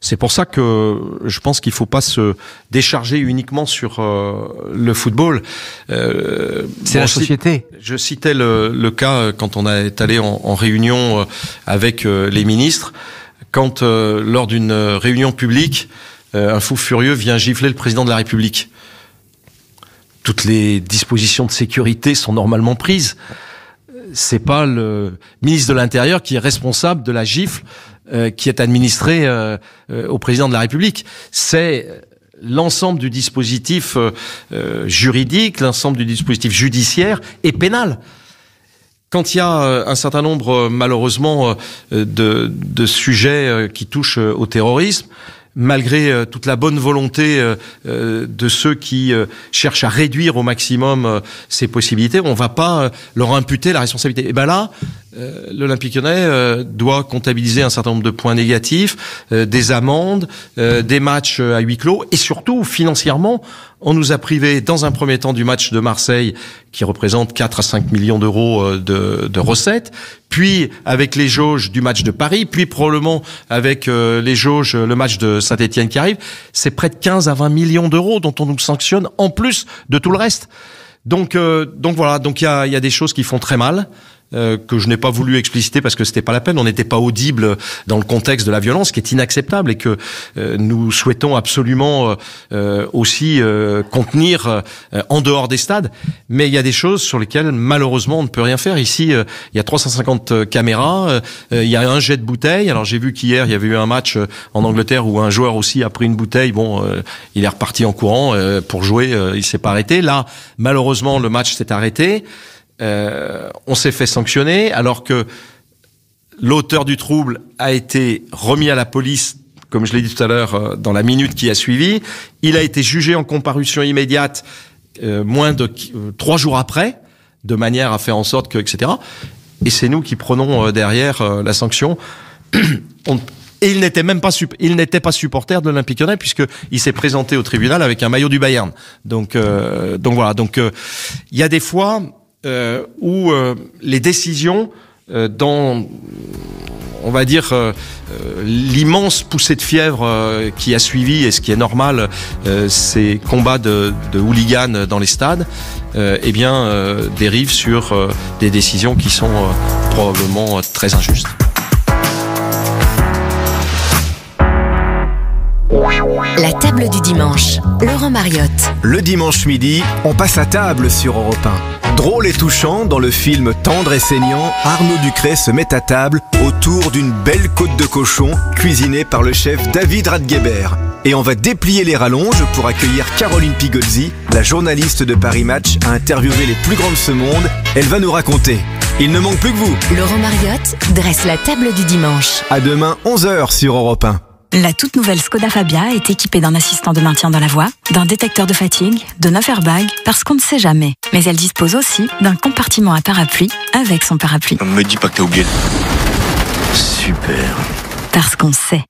C'est pour ça que je pense qu'il faut pas se décharger uniquement sur euh, le football. Euh, c'est la société. Je citais le, cas quand on est allé en, réunion avec les ministres, quand lors d'une réunion publique, un fou furieux vient gifler le président de la République. Toutes les dispositions de sécurité sont normalement prises c'est pas le ministre de l'Intérieur qui est responsable de la gifle euh, qui est administrée euh, euh, au président de la République. C'est l'ensemble du dispositif juridique, l'ensemble du dispositif judiciaire et pénal. Quand il y a un certain nombre, malheureusement, de sujets qui touchent au terrorisme, malgré euh, toute la bonne volonté euh, euh, de ceux qui cherchent à réduire au maximum ces possibilités, on ne va pas leur imputer la responsabilité. Et ben là, euh, l'Olympique lyonnais euh, doit comptabiliser un certain nombre de points négatifs, euh, des amendes, des matchs à huis clos et surtout financièrement, on nous a privé dans un premier temps du match de Marseille qui représente 4 à 5 millions d'euros de, recettes, puis avec les jauges du match de Paris, puis probablement avec les jauges le match de Saint-Étienne qui arrive, c'est près de 15 à 20 millions d'euros dont on nous sanctionne en plus de tout le reste. Donc donc voilà, donc il y y a des choses qui font très mal. Euh, que je n'ai pas voulu expliciter parce que c'était pas la peine. On n'était pas audible dans le contexte de la violence, qui est inacceptable et que euh, nous souhaitons absolument euh, aussi contenir en dehors des stades. Mais il y a des choses sur lesquelles malheureusement on ne peut rien faire. Ici, il y a 350 caméras, il y a un jet de bouteille. Alors j'ai vu qu'hier il y avait eu un match en Angleterre où un joueur aussi a pris une bouteille. Bon, il est reparti en courant pour jouer, il s'est pas arrêté. Là, malheureusement, le match s'est arrêté. Euh, on s'est fait sanctionner alors que l'auteur du trouble a été remis à la police, comme je l'ai dit tout à l'heure, euh, dans la minute qui a suivi. Il a été jugé en comparution immédiate euh, moins de trois jours après, de manière à faire en sorte que, etc. Et c'est nous qui prenons derrière la sanction. et il n'était même pas, il n'était pas supporter de l'Olympique Lyonnais puisque il s'est présenté au tribunal avec un maillot du Bayern. Donc, donc voilà. Donc, il y a des fois, euh, où euh, les décisions euh, dans, on va dire, euh, l'immense poussée de fièvre qui a suivi, et ce qui est normal, ces combats de, de hooligans dans les stades, eh bien, dérivent sur des décisions qui sont probablement très injustes. La table du dimanche. Laurent Mariotte. Le dimanche midi, on passe à table sur Europe 1. Drôle et touchant, dans le film Tendre et saignant, Arnaud Ducret se met à table autour d'une belle côte de cochon cuisinée par le chef David Radgeber. Et on va déplier les rallonges pour accueillir Caroline Pigozzi, la journaliste de Paris Match, à interviewer les plus grands de ce monde. Elle va nous raconter il ne manque plus que vous. Laurent Mariotte dresse la table du dimanche. À demain, 11h sur Europe 1. La toute nouvelle Skoda Fabia est équipée d'un assistant de maintien dans la voie, d'un détecteur de fatigue, de 9 airbags, parce qu'on ne sait jamais. Mais elle dispose aussi d'un compartiment à parapluie avec son parapluie. On me dit pas que t'as oublié. Super. Parce qu'on sait.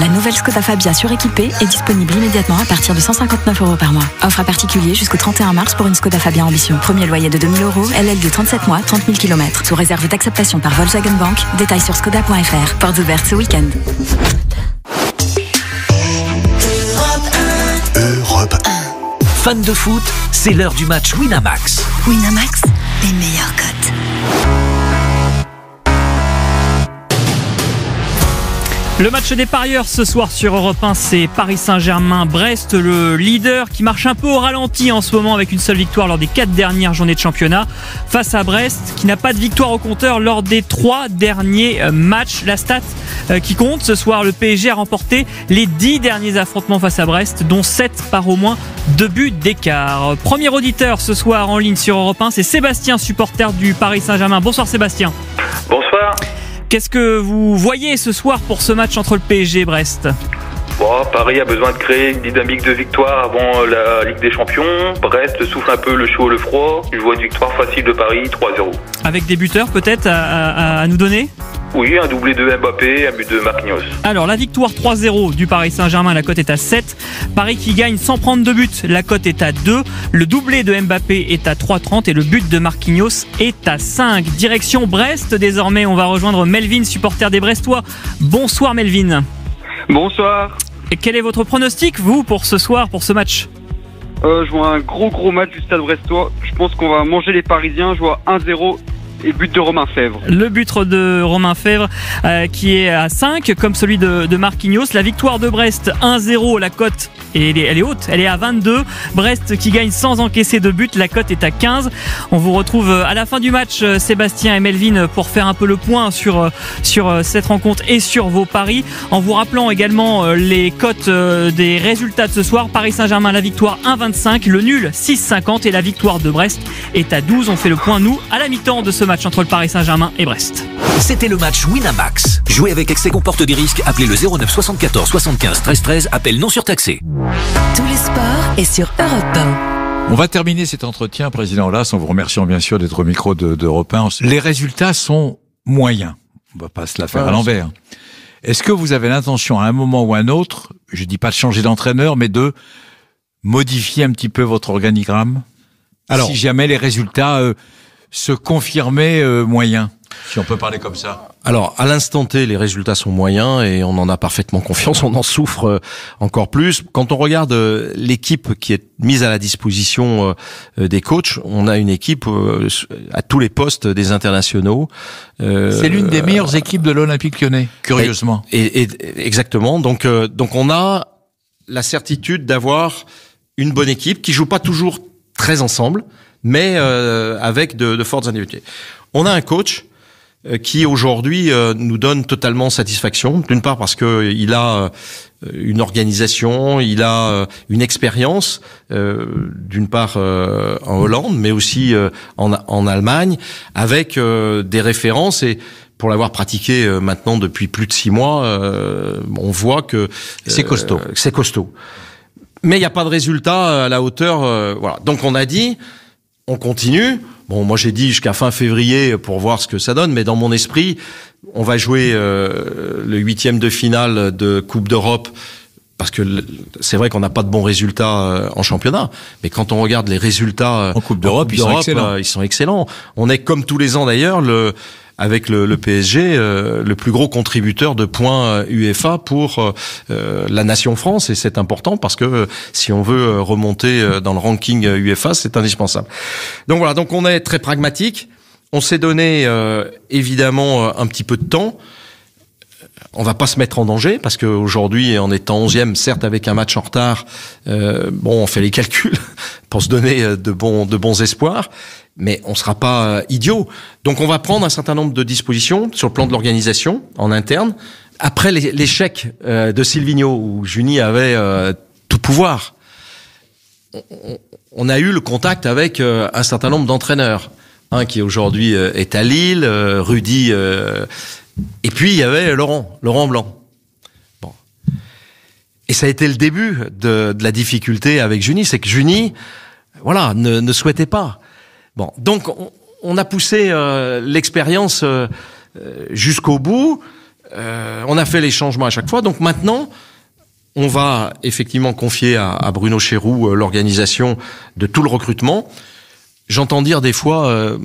La nouvelle Skoda Fabia suréquipée est disponible immédiatement à partir de 159 euros par mois. Offre à particulier jusqu'au 31 mars pour une Skoda Fabia Ambition. Premier loyer de 2000 euros, LL de 37 mois, 30 000 km. Sous réserve d'acceptation par Volkswagen Bank. Détails sur skoda.fr. Portes ouvertes ce week-end. Europe 1. Fan de foot, c'est l'heure du match Winamax. Winamax, les meilleurs cotes. Le match des parieurs ce soir sur Europe 1, c'est Paris Saint-Germain, Brest, le leader qui marche un peu au ralenti en ce moment avec une seule victoire lors des quatre dernières journées de championnat face à Brest qui n'a pas de victoire au compteur lors des trois derniers euh, matchs. La stat euh, qui compte ce soir, le PSG a remporté les dix derniers affrontements face à Brest dont sept par au moins deux buts d'écart. Premier auditeur ce soir en ligne sur Europe 1, c'est Sébastien, supporter du Paris Saint-Germain. Bonsoir Sébastien. Bonsoir. Qu'est-ce que vous voyez ce soir pour ce match entre le PSG et Brest Paris a besoin de créer une dynamique de victoire avant la Ligue des Champions. Brest souffre un peu le chaud et le froid. Je vois une victoire facile de Paris, 3-0. Avec des buteurs peut-être à, nous donner oui, un doublé de Mbappé, un but de Marquinhos. Alors, la victoire 3-0 du Paris Saint-Germain, la cote est à 7. Paris qui gagne sans prendre de but, la cote est à 2. Le doublé de Mbappé est à 3,30 et le but de Marquinhos est à 5. Direction Brest, désormais, on va rejoindre Melvin, supporter des Brestois. Bonsoir Melvin. Bonsoir. Et quel est votre pronostic, vous, pour ce soir, pour ce match euh, Je vois un gros gros match du Stade Brestois. Je pense qu'on va manger les Parisiens. Je vois 1-0 et but de Romain Fèvre. Le but de Romain Fèvre euh, qui est à 5, comme celui de, Marquinhos. La victoire de Brest 1-0, la cote elle est, haute, elle est à 22. Brest qui gagne sans encaisser de but, la cote est à 15. On vous retrouve euh, à la fin du match, euh, Sébastien et Melvin, pour faire un peu le point sur, sur cette rencontre et sur vos paris. En vous rappelant également les cotes des résultats de ce soir, Paris Saint-Germain, la victoire 1-25. le nul 6-50. et la victoire de Brest est à 12. On fait le point, nous, à la mi-temps de ce match match entre le Paris Saint-Germain et Brest. C'était le match Winamax. Jouer avec excès comporte des risques. Appelez le 09 74 75 13 13. Appel non surtaxé. Tous les sports et sur Europe 1. On va terminer cet entretien, Président Lass, en vous remerciant bien sûr d'être au micro d'Europe 1. Les résultats sont moyens. On va pas se la faire à l'envers. Est-ce que vous avez l'intention, à un moment ou à un autre, je dis pas de changer d'entraîneur, mais de modifier un petit peu votre organigramme Alors, si jamais les résultats euh, se confirmer euh, moyen si on peut parler comme ça Alors, à l'instant T, les résultats sont moyens et on en a parfaitement confiance, on en souffre euh, encore plus. Quand on regarde euh, l'équipe qui est mise à la disposition des coachs, on a une équipe à tous les postes des internationaux. C'est l'une des meilleures équipes de l'Olympique lyonnais, curieusement. Et, et, et, exactement, donc, donc on a la certitude d'avoir une bonne équipe qui joue pas toujours très ensemble, mais euh, avec de, fortes individualités. On a un coach euh, qui aujourd'hui euh, nous donne totalement satisfaction. D'une part parce que il a une organisation, il a une expérience, d'une part en Hollande, mais aussi en, en Allemagne, avec des références et pour l'avoir pratiqué maintenant depuis plus de six mois, on voit que c'est costaud. c'est costaud mais il n'y a pas de résultat euh, à la hauteur. Euh, voilà. Donc on a dit, on continue. Bon, moi j'ai dit jusqu'à fin février pour voir ce que ça donne, mais dans mon esprit, on va jouer euh, le huitième de finale de Coupe d'Europe. Parce que c'est vrai qu'on n'a pas de bons résultats en championnat, mais quand on regarde les résultats en Coupe d'Europe, ils, sont excellents. ils sont excellents. On est comme tous les ans d'ailleurs le avec le, le PSG, euh, le plus gros contributeur de points euh, UEFA pour euh, la nation France, et c'est important parce que si on veut remonter dans le ranking UEFA, c'est indispensable. Donc voilà, donc on est très pragmatique. On s'est donné évidemment un petit peu de temps on va pas se mettre en danger parce qu'aujourd'hui, en étant 11e, certes avec un match en retard, euh, bon, on fait les calculs pour se donner euh, de bons, espoirs, mais on sera pas euh, idiot. Donc on va prendre un certain nombre de dispositions sur le plan de l'organisation en interne. Après l'échec de Silvino où Juni avait tout pouvoir, on a eu le contact avec un certain nombre d'entraîneurs. Un qui aujourd'hui est à Lille, Rudy et puis il y avait Laurent, Laurent Blanc. Bon. Et ça a été le début de, la difficulté avec Junie, c'est que Junie, voilà, ne, souhaitait pas. Bon, donc on, a poussé euh, l'expérience euh, euh, jusqu'au bout. on a fait les changements à chaque fois. Donc maintenant, on va effectivement confier à, à Bruno Chéroux l'organisation de tout le recrutement. J'entends dire des fois,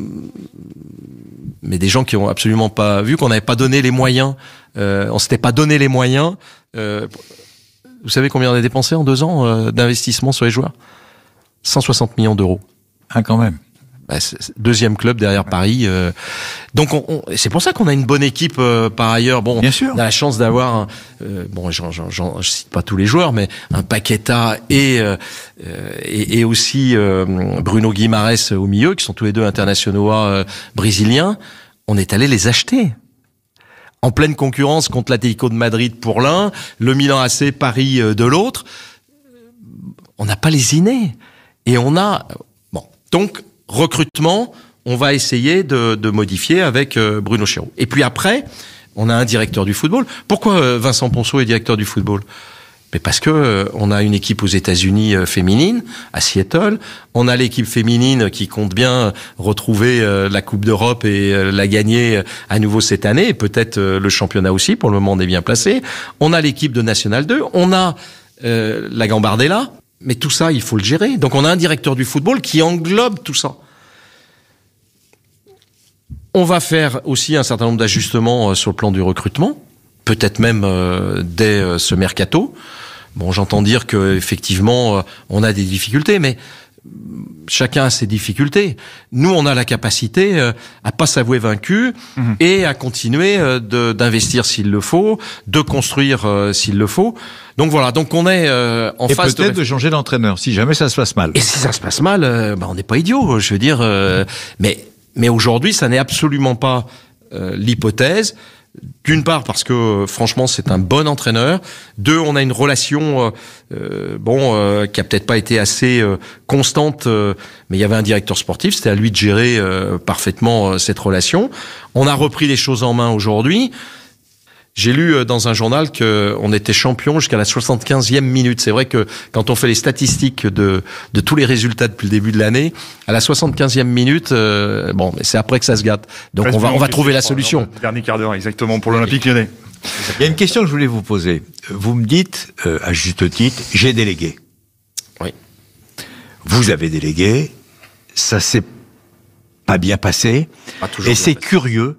mais des gens qui ont absolument pas vu, qu'on n'avait pas donné les moyens, euh, on s'était pas donné les moyens. Euh, vous savez combien on a dépensé en deux ans euh, d'investissement sur les joueurs 160 millions d'euros. Ah, quand même. Bah, deuxième club derrière Paris. Euh. donc on, c'est pour ça qu'on a une bonne équipe euh, par ailleurs. Bon, Bien sûr. on a la chance d'avoir, euh, bon, j'en, j'en, je cite pas tous les joueurs, mais un Paqueta et euh, et, et, aussi Bruno Guimares au milieu, qui sont tous les deux internationaux brésiliens. On est allé les acheter en pleine concurrence contre l'Atlético de Madrid pour l'un, le Milan AC Paris de l'autre. On n'a pas lésiné et on a bon donc recrutement, on va essayer de, modifier avec euh, Bruno Chéreau. Et puis après, on a un directeur du football. Pourquoi euh, Vincent Ponceau est directeur du football mais parce que euh, on a une équipe aux États-Unis féminine à Seattle, on a l'équipe féminine qui compte bien retrouver la Coupe d'Europe et la gagner à nouveau cette année peut-être le championnat aussi pour le moment on est bien placé. On a l'équipe de National 2, on a la Gambardella, mais tout ça, il faut le gérer. Donc on a un directeur du football qui englobe tout ça. On va faire aussi un certain nombre d'ajustements euh, sur le plan du recrutement, peut-être même euh, dès euh, ce mercato. Bon, j'entends dire que effectivement, on a des difficultés, mais chacun a ses difficultés. Nous, on a la capacité euh, à pas s'avouer vaincu mhm. et à continuer euh, d'investir s'il le faut, de construire euh, s'il le faut. Donc voilà, donc on est en et peut-être de... changer d'entraîneur si jamais ça se passe mal. Et si ça se passe mal, bah, on n'est pas idiot. Je veux dire, mais mais aujourd'hui, ça n'est absolument pas l'hypothèse d'une part parce que franchement c'est un bon entraîneur. Deux, on a une relation euh, euh, bon euh, qui a peut-être pas été assez constante, mais il y avait un directeur sportif, c'était à lui de gérer parfaitement cette relation. On a repris les choses en main aujourd'hui. J'ai lu euh, dans un journal qu'on euh, était champion jusqu'à la 75e minute. C'est vrai que quand on fait les statistiques de, de tous les résultats depuis le début de l'année, à la 75e minute, euh, bon, c'est après que ça se gâte. Donc on va, on va trouver la solution. Dernier quart d'heure, exactement, pour l'Olympique lyonnais. Il y a une question que je voulais vous poser. Vous me dites, euh, à juste titre, j'ai délégué. Oui. Vous avez délégué, ça s'est pas bien passé, et c'est curieux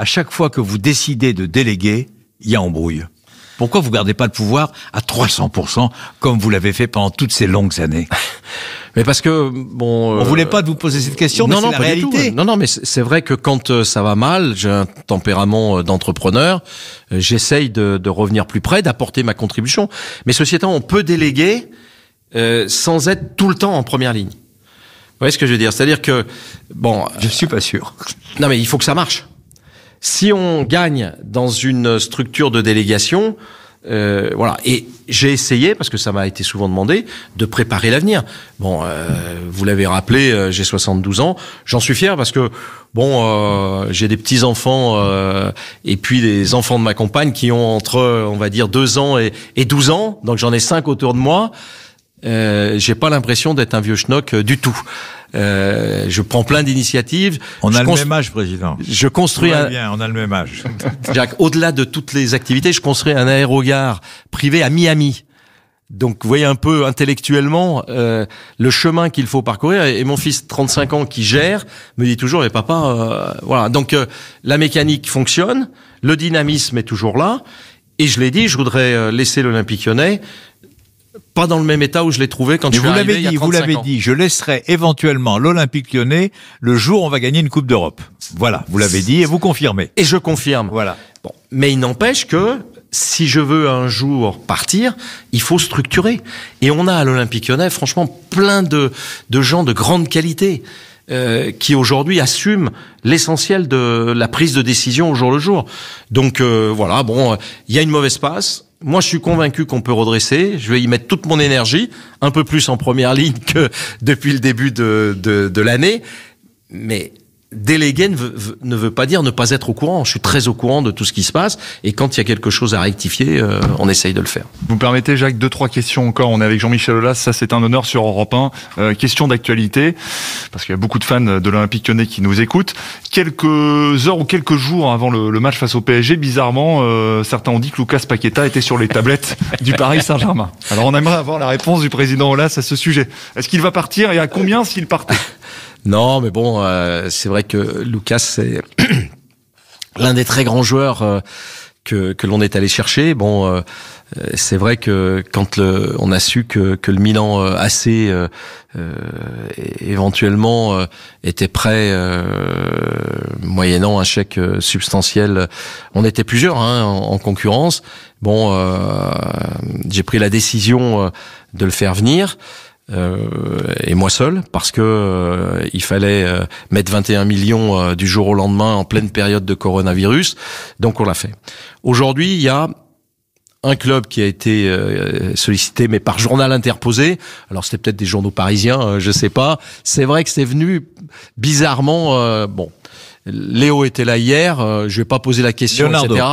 à chaque fois que vous décidez de déléguer, il y a embrouille. Pourquoi vous gardez pas le pouvoir à 300% comme vous l'avez fait pendant toutes ces longues années Mais parce que bon, on euh, voulait pas de vous poser cette question, non, mais c'est la réalité. Non, non, mais c'est vrai que quand euh, ça va mal, j'ai un tempérament euh, d'entrepreneur, j'essaye de, revenir plus près, d'apporter ma contribution. Mais ceci étant, on peut déléguer euh, sans être tout le temps en première ligne. Vous voyez ce que je veux dire C'est-à-dire que bon, je suis pas sûr. Non, mais il faut que ça marche. Si on gagne dans une structure de délégation, euh, voilà. Et j'ai essayé, parce que ça m'a été souvent demandé, de préparer l'avenir. Bon, euh, vous l'avez rappelé, euh, j'ai 72 ans. J'en suis fier parce que bon, j'ai des petits enfants et puis des enfants de ma compagne qui ont entre, on va dire, deux ans et, et 12 ans. Donc j'en ai cinq autour de moi. Euh, j'ai pas l'impression d'être un vieux schnock euh, du tout. Euh, je prends plein d'initiatives. On a le même âge, président. Je construis un. Bien, on a le même âge. Jacques, au-delà de toutes les activités, je construis un aérogare privé à Miami. Donc, vous voyez un peu intellectuellement euh, le chemin qu'il faut parcourir. Et, mon fils, 35 ans, qui gère, me dit toujours "Et papa, voilà." Donc, la mécanique fonctionne, le dynamisme est toujours là. Et je l'ai dit, je voudrais laisser l'Olympique Lyonnais pas dans le même état où je l'ai trouvé quand je suis vous arrivé dit, il Vous l'avez dit, je laisserai éventuellement l'Olympique lyonnais le jour où on va gagner une Coupe d'Europe. Voilà, vous l'avez dit et vous confirmez. Et je confirme. Voilà. Bon. Mais il n'empêche que si je veux un jour partir, il faut structurer. Et on a à l'Olympique lyonnais, franchement, plein de, gens de grande qualité. Euh, qui aujourd'hui assument l'essentiel de la prise de décision au jour le jour. Donc euh, voilà, bon, il y a une mauvaise passe, moi, je suis convaincu qu'on peut redresser. Je vais y mettre toute mon énergie, un peu plus en première ligne que depuis le début de, de, de l'année. Mais déléguer ne veut, pas dire ne pas être au courant. Je suis très au courant de tout ce qui se passe et quand il y a quelque chose à rectifier, euh, on essaye de le faire. Vous permettez, Jacques, deux, trois questions encore. On est avec Jean-Michel Aulas, ça c'est un honneur sur Europe 1. Euh, question d'actualité, parce qu'il y a beaucoup de fans de l'Olympique lyonnais qui nous écoutent. Quelques heures ou quelques jours avant le, match face au PSG, bizarrement, euh, certains ont dit que Lucas Paqueta était sur les tablettes du Paris Saint-Germain. Alors on aimerait avoir la réponse du président Aulas à ce sujet. Est-ce qu'il va partir et à combien s'il part non, mais bon, euh, c'est vrai que Lucas, c'est l'un des très grands joueurs euh, que, l'on est allé chercher. Bon, euh, c'est vrai que quand on a su que, le Milan AC éventuellement était prêt, moyennant un chèque substantiel, on était plusieurs hein, en, en, concurrence. Bon, j'ai pris la décision de le faire venir. Euh, et moi seul, parce que euh, il fallait euh, mettre 21 millions du jour au lendemain en pleine période de coronavirus. Donc on l'a fait. Aujourd'hui, il y a un club qui a été sollicité, mais par journal interposé. Alors c'était peut-être des journaux parisiens, hein, je sais pas. C'est vrai que c'est venu bizarrement. bon, Léo était là hier. Euh, je vais pas poser la question, Leonardo. etc.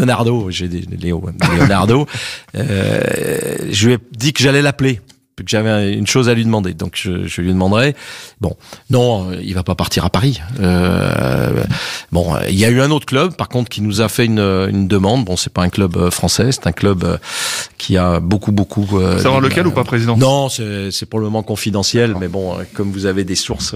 Leonardo, j'ai Léo, Leonardo. euh, je lui ai dit que j'allais l'appeler que j'avais une chose à lui demander. Donc je, je, lui demanderai. Bon, non, euh, il va pas partir à Paris. Euh, bon, il y a eu un autre club, par contre, qui nous a fait une, une demande. Bon, c'est pas un club euh, français, c'est un club euh, qui a beaucoup, beaucoup. C'est Savoir lequel ou pas, président Non, c'est pour le moment confidentiel, mais bon, comme vous avez des sources,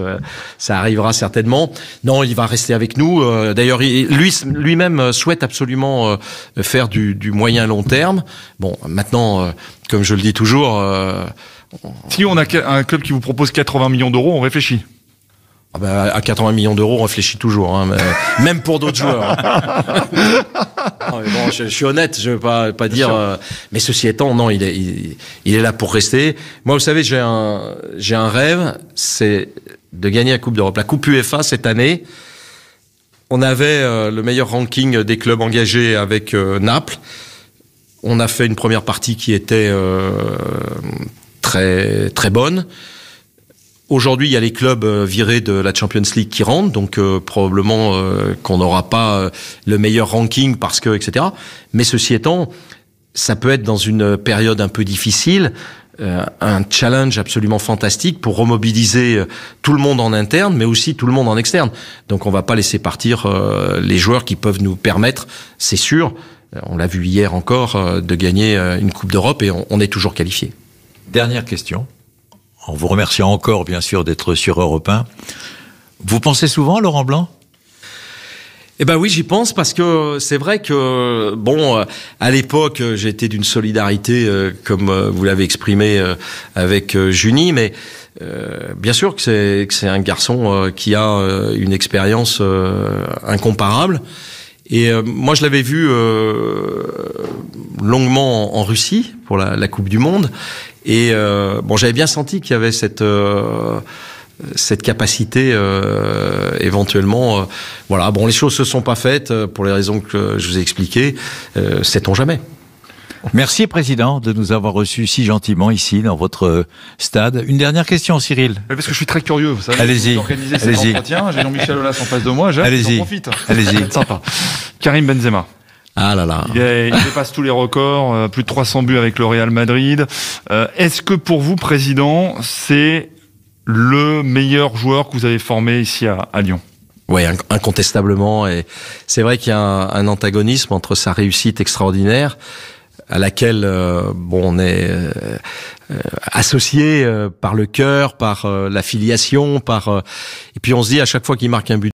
ça arrivera certainement. Non, il va rester avec nous. D'ailleurs, lui lui-même souhaite absolument faire du, du moyen long terme. Bon, maintenant, comme je le dis toujours. Si on a un club qui vous propose 80 millions d'euros, on réfléchit. Ah bah, à 80 millions d'euros, on réfléchit toujours, hein, même pour d'autres joueurs. Hein. je, suis honnête, je ne veux pas, dire. Euh, mais ceci étant, non, il est, là pour rester. Moi, vous savez, j'ai un, rêve, c'est de gagner la Coupe d'Europe. La Coupe UEFA cette année, on avait euh, le meilleur ranking des clubs engagés avec euh, Naples. On a fait une première partie qui était très, très bonne. Aujourd'hui, il y a les clubs euh, virés de la Champions League qui rentrent, donc euh, probablement euh, qu'on n'aura pas le meilleur ranking parce que, etc. Mais ceci étant, ça peut être dans une période un peu difficile, un challenge absolument fantastique pour remobiliser tout le monde en interne, mais aussi tout le monde en externe. Donc on va pas laisser partir les joueurs qui peuvent nous permettre, c'est sûr, on l'a vu hier encore, de gagner une Coupe d'Europe et on, on est toujours qualifié dernière question, en vous remerciant encore bien sûr d'être sur Europe 1. Vous pensez souvent à Laurent Blanc eh ben oui, j'y pense parce que c'est vrai que bon, euh, à l'époque, euh, j'étais d'une solidarité euh, comme vous l'avez exprimé avec Junie, mais bien sûr que c'est un garçon qui a une expérience incomparable. Et euh, moi, je l'avais vu euh, longuement en, Russie pour la, Coupe du Monde. Et euh, bon, j'avais bien senti qu'il y avait cette cette capacité éventuellement voilà bon les choses se sont pas faites pour les raisons que je vous ai expliquées c'est sait-on jamais Merci, Président, de nous avoir reçus si gentiment ici, dans votre stade. Une dernière question, Cyril. parce que je suis très curieux, vous savez. Allez-y. allez y j'ai Jean-Michel Aulas en face de moi, j'en profite. Allez-y. sympa. Karim Benzema. Ah là là. Il, dépasse tous les records, euh, plus de 300 buts avec le Real Madrid. Euh, est-ce que pour vous, président, c'est le meilleur joueur que vous avez formé ici à, Lyon oui, incontestablement. Et c'est vrai qu'il y a un, antagonisme entre sa réussite extraordinaire à laquelle euh, bon on est euh, associé euh, par le cœur, par la filiation, par et puis on se dit à chaque fois qu'il marque un but